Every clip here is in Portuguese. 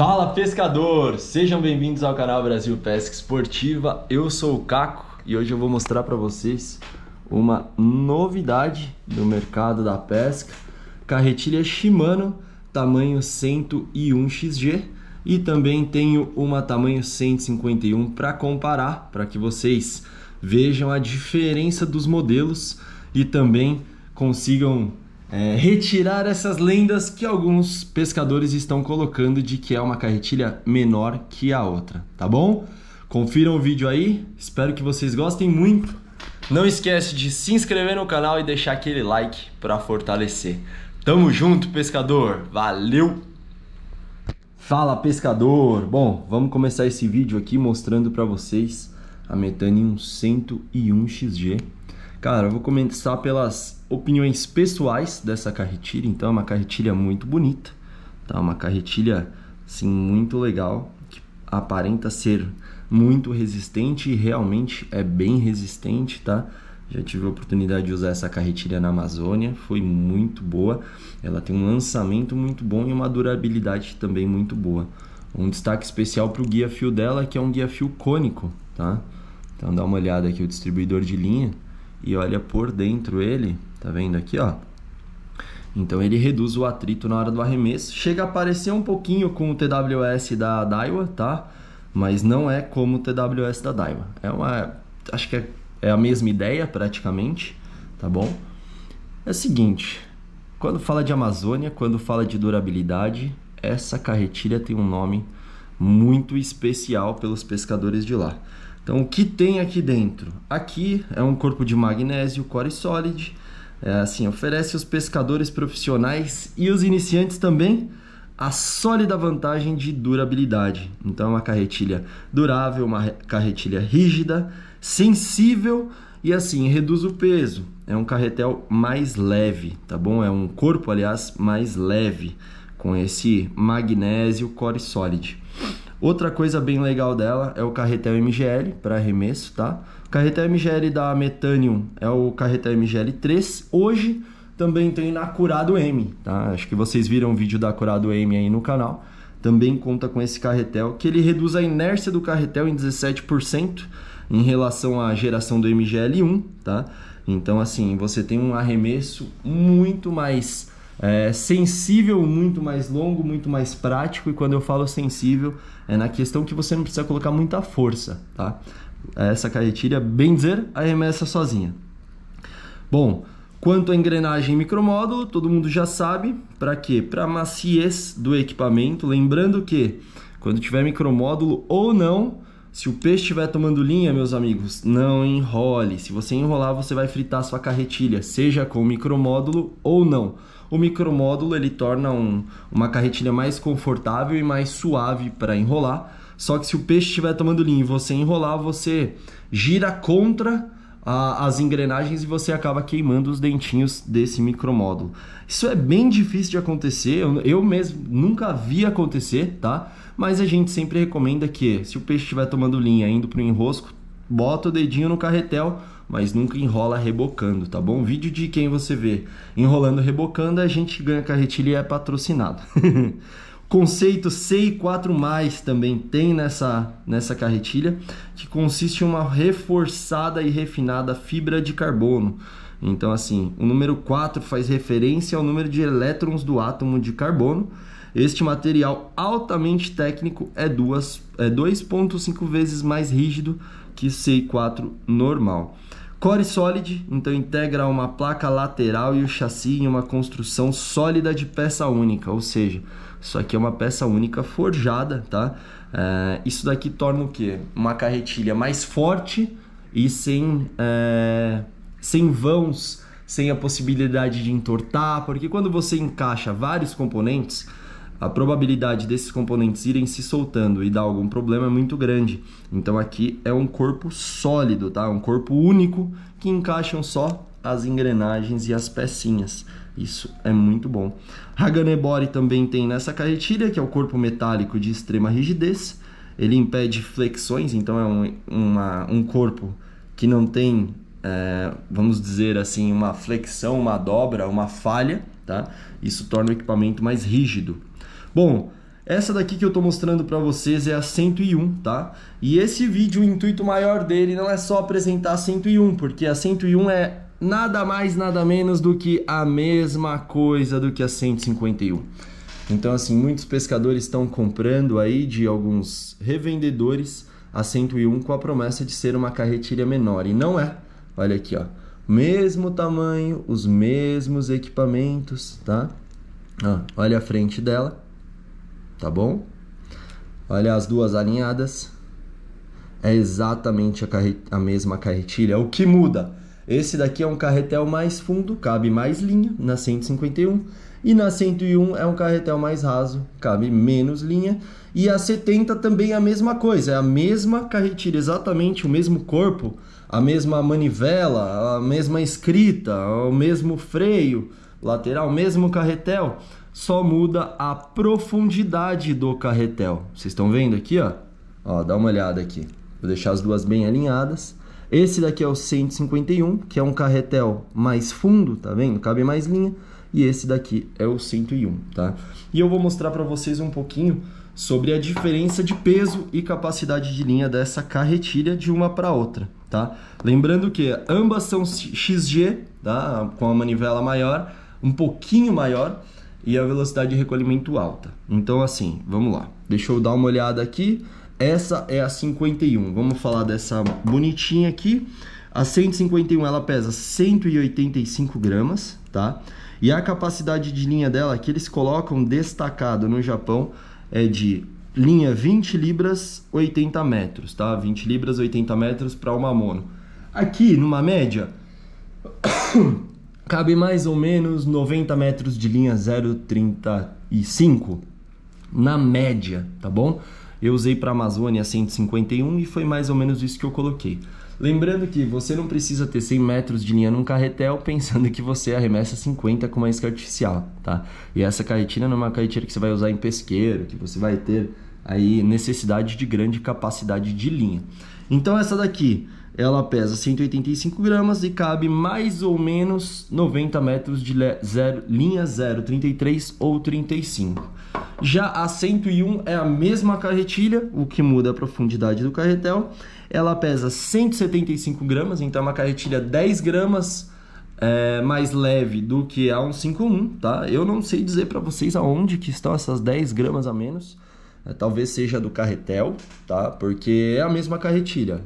Fala pescador, sejam bem-vindos ao canal Brasil Pesca Esportiva. Eu sou o Caco e hoje eu vou mostrar para vocês uma novidade do mercado da pesca, carretilha Shimano tamanho 101xg e também tenho uma tamanho 151 para comparar, para que vocês vejam a diferença dos modelos e também consigam é, retirar essas lendas que alguns pescadores estão colocando de que é uma carretilha menor que a outra, tá bom? Confiram o vídeo aí, espero que vocês gostem muito. Não esquece de se inscrever no canal e deixar aquele like para fortalecer. Tamo junto, pescador. Valeu. Fala, pescador. Bom, vamos começar esse vídeo aqui mostrando para vocês a Metanium 101 XG. Cara, eu vou começar pelas opiniões pessoais dessa carretilha, então é uma carretilha muito bonita, tá? Uma carretilha assim muito legal, que aparenta ser muito resistente e realmente é bem resistente, tá? Já tive a oportunidade de usar essa carretilha na Amazônia, foi muito boa. Ela tem um lançamento muito bom e uma durabilidade também muito boa. Um destaque especial para o guia fio dela, que é um guia fio cônico, tá? Então dá uma olhada aqui o distribuidor de linha e olha por dentro ele, Tá vendo aqui, ó? Então ele reduz o atrito na hora do arremesso. Chega a parecer um pouquinho com o TWS da Daiwa, tá? Mas não é como o TWS da Daiwa. É uma. Acho que é, é a mesma ideia praticamente, tá bom? É o seguinte: quando fala de Amazônia, quando fala de durabilidade, essa carretilha tem um nome muito especial pelos pescadores de lá. Então, o que tem aqui dentro? Aqui é um corpo de magnésio core solid é assim, oferece os pescadores profissionais e os iniciantes também a sólida vantagem de durabilidade. Então, é uma carretilha durável, uma carretilha rígida, sensível e assim reduz o peso. É um carretel mais leve, tá bom? É um corpo, aliás, mais leve com esse magnésio core solid. Outra coisa bem legal dela é o carretel MGL para arremesso, tá? Carretel MGL da Metanium é o Carretel MGL3. Hoje também tem na Curado M, tá? Acho que vocês viram o vídeo da Curado M aí no canal. Também conta com esse carretel, que ele reduz a inércia do carretel em 17% em relação à geração do MGL1, tá? Então, assim, você tem um arremesso muito mais é, sensível, muito mais longo, muito mais prático. E quando eu falo sensível, é na questão que você não precisa colocar muita força, tá? Essa carretilha, bem dizer, arremessa sozinha. Bom, quanto à engrenagem micromódulo, todo mundo já sabe. Para quê? Para maciez do equipamento. Lembrando que quando tiver micromódulo ou não, se o peixe estiver tomando linha, meus amigos, não enrole. Se você enrolar, você vai fritar sua carretilha, seja com micromódulo ou não. O micromódulo ele torna um, uma carretilha mais confortável e mais suave para enrolar. Só que se o peixe estiver tomando linha e você enrolar, você gira contra a, as engrenagens e você acaba queimando os dentinhos desse micromódulo. Isso é bem difícil de acontecer, eu, eu mesmo nunca vi acontecer, tá? Mas a gente sempre recomenda que se o peixe estiver tomando linha indo para o enrosco, bota o dedinho no carretel mas nunca enrola rebocando, tá bom? Vídeo de quem você vê enrolando rebocando, a gente ganha carretilha e é patrocinado. Conceito C4+, também tem nessa, nessa carretilha, que consiste em uma reforçada e refinada fibra de carbono. Então, assim, o número 4 faz referência ao número de elétrons do átomo de carbono, este material altamente técnico é, duas, é 2,5 vezes mais rígido que CI4 normal. Core Solid, então integra uma placa lateral e o chassi em uma construção sólida de peça única, ou seja, isso aqui é uma peça única forjada, tá? É, isso daqui torna o quê? Uma carretilha mais forte e sem, é, sem vãos, sem a possibilidade de entortar, porque quando você encaixa vários componentes, a probabilidade desses componentes irem se soltando e dar algum problema é muito grande. Então aqui é um corpo sólido, tá? Um corpo único que encaixam só as engrenagens e as pecinhas. Isso é muito bom. Haganebori também tem nessa carretilha, que é o corpo metálico de extrema rigidez. Ele impede flexões, então é um, uma, um corpo que não tem, é, vamos dizer assim, uma flexão, uma dobra, uma falha. Tá? Isso torna o equipamento mais rígido. Bom, essa daqui que eu estou mostrando para vocês é a 101, tá? E esse vídeo, o intuito maior dele não é só apresentar a 101, porque a 101 é nada mais, nada menos do que a mesma coisa do que a 151. Então, assim, muitos pescadores estão comprando aí de alguns revendedores a 101 com a promessa de ser uma carretilha menor. E não é. Olha aqui, ó. Mesmo tamanho, os mesmos equipamentos, tá? Ó, olha a frente dela tá bom? Olha as duas alinhadas. É exatamente a, a mesma carretilha. É o que muda? Esse daqui é um carretel mais fundo, cabe mais linha na 151. E na 101 é um carretel mais raso, cabe menos linha. E a 70 também é a mesma coisa, é a mesma carretilha, exatamente o mesmo corpo, a mesma manivela, a mesma escrita, o mesmo freio lateral, o mesmo carretel só muda a profundidade do carretel. Vocês estão vendo aqui, ó? Ó, dá uma olhada aqui. Vou deixar as duas bem alinhadas. Esse daqui é o 151, que é um carretel mais fundo, tá vendo? Cabe mais linha. E esse daqui é o 101, tá? E eu vou mostrar para vocês um pouquinho sobre a diferença de peso e capacidade de linha dessa carretilha de uma para outra, tá? Lembrando que ambas são XG, tá? Com a manivela maior, um pouquinho maior, e a velocidade de recolhimento alta. Então, assim, vamos lá. Deixa eu dar uma olhada aqui. Essa é a 51. Vamos falar dessa bonitinha aqui. A 151 ela pesa 185 gramas, tá? E a capacidade de linha dela que eles colocam destacado no Japão é de linha 20 libras 80 metros, tá? 20 libras 80 metros para uma mono. Aqui numa média cabe mais ou menos 90 metros de linha 035 na média, tá bom? Eu usei para a Amazônia 151 e foi mais ou menos isso que eu coloquei. Lembrando que você não precisa ter 100 metros de linha num carretel pensando que você arremessa 50 com uma isca artificial, tá? E essa carretina não é uma carretina que você vai usar em pesqueiro, que você vai ter aí necessidade de grande capacidade de linha. Então essa daqui ela pesa 185 gramas e cabe mais ou menos 90 metros de zero, linha 033 ou 35. Já a 101 é a mesma carretilha, o que muda a profundidade do carretel. Ela pesa 175 gramas, então é uma carretilha 10 gramas é, mais leve do que a 151, tá? Eu não sei dizer para vocês aonde que estão essas 10 gramas a menos. É, talvez seja do carretel, tá? Porque é a mesma carretilha.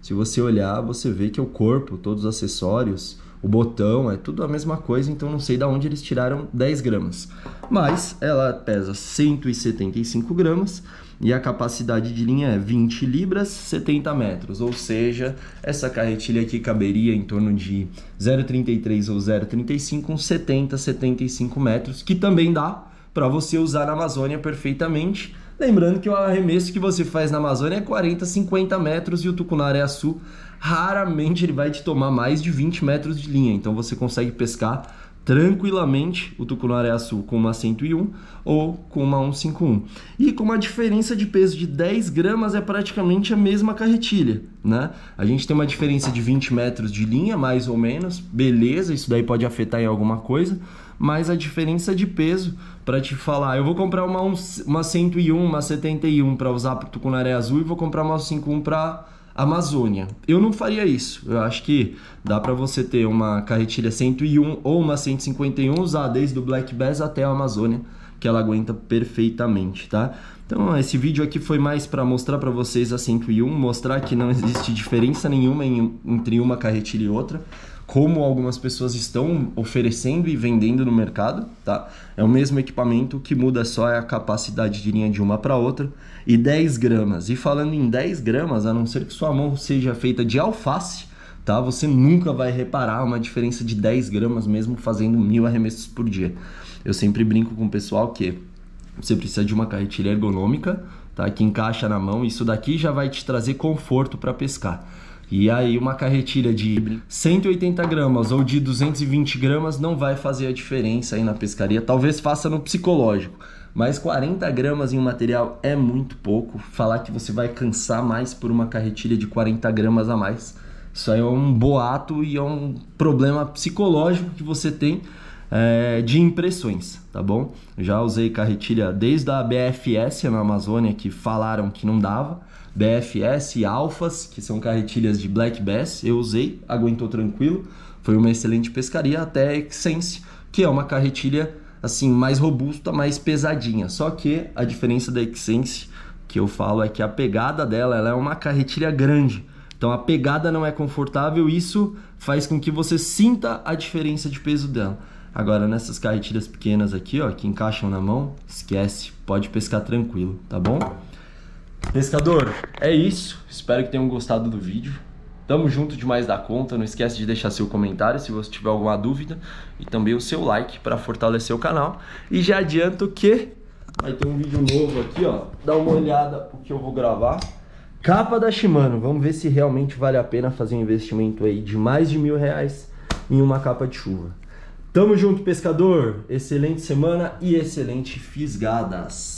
Se você olhar, você vê que é o corpo, todos os acessórios, o botão, é tudo a mesma coisa, então não sei de onde eles tiraram 10 gramas. Mas ela pesa 175 gramas e a capacidade de linha é 20 libras, 70 metros, ou seja, essa carretilha aqui caberia em torno de 0,33 ou 0,35, uns 70, 75 metros, que também dá para você usar na Amazônia perfeitamente. Lembrando que o arremesso que você faz na Amazônia é 40, 50 metros e o Tucunaré Açu raramente ele vai te tomar mais de 20 metros de linha. Então você consegue pescar tranquilamente o Tucunaré Açu com uma 101 ou com uma 151. E com uma diferença de peso de 10 gramas é praticamente a mesma carretilha, né? A gente tem uma diferença de 20 metros de linha, mais ou menos, beleza, isso daí pode afetar em alguma coisa, mas a diferença de peso para te falar, eu vou comprar uma, uma 101, uma 71 para usar tucunaré azul e vou comprar uma 51 para Amazônia. Eu não faria isso. Eu acho que dá para você ter uma carretilha 101 ou uma 151 usar desde o Black Bass até a Amazônia, que ela aguenta perfeitamente, tá? Então, esse vídeo aqui foi mais para mostrar para vocês a 101, mostrar que não existe diferença nenhuma em, entre uma carretilha e outra como algumas pessoas estão oferecendo e vendendo no mercado, tá? É o mesmo equipamento que muda só é a capacidade de linha de uma para outra e 10 gramas. E falando em 10 gramas, a não ser que sua mão seja feita de alface, tá? Você nunca vai reparar uma diferença de 10 gramas mesmo fazendo mil arremessos por dia. Eu sempre brinco com o pessoal que você precisa de uma carretilha ergonômica, tá? Que encaixa na mão. Isso daqui já vai te trazer conforto para pescar. E aí uma carretilha de 180 gramas ou de 220 gramas não vai fazer a diferença aí na pescaria. Talvez faça no psicológico, mas 40 gramas em um material é muito pouco. Falar que você vai cansar mais por uma carretilha de 40 gramas a mais, isso aí é um boato e é um problema psicológico que você tem é, de impressões, tá bom? Já usei carretilha desde a BFS na Amazônia que falaram que não dava DFS Alphas, que são carretilhas de Black Bass. Eu usei, aguentou tranquilo. Foi uma excelente pescaria, até Excense, que é uma carretilha assim mais robusta, mais pesadinha. Só que a diferença da Excense que eu falo é que a pegada dela ela é uma carretilha grande. Então a pegada não é confortável, isso faz com que você sinta a diferença de peso dela. Agora nessas carretilhas pequenas aqui, ó, que encaixam na mão, esquece, pode pescar tranquilo, tá bom? Pescador, é isso. Espero que tenham gostado do vídeo. Tamo junto demais da conta. Não esquece de deixar seu comentário se você tiver alguma dúvida e também o seu like para fortalecer o canal. E já adianto que vai ter um vídeo novo aqui, ó. Dá uma olhada o que eu vou gravar. Capa da Shimano. Vamos ver se realmente vale a pena fazer um investimento aí de mais de mil reais em uma capa de chuva. Tamo junto, pescador. Excelente semana e excelente fisgadas.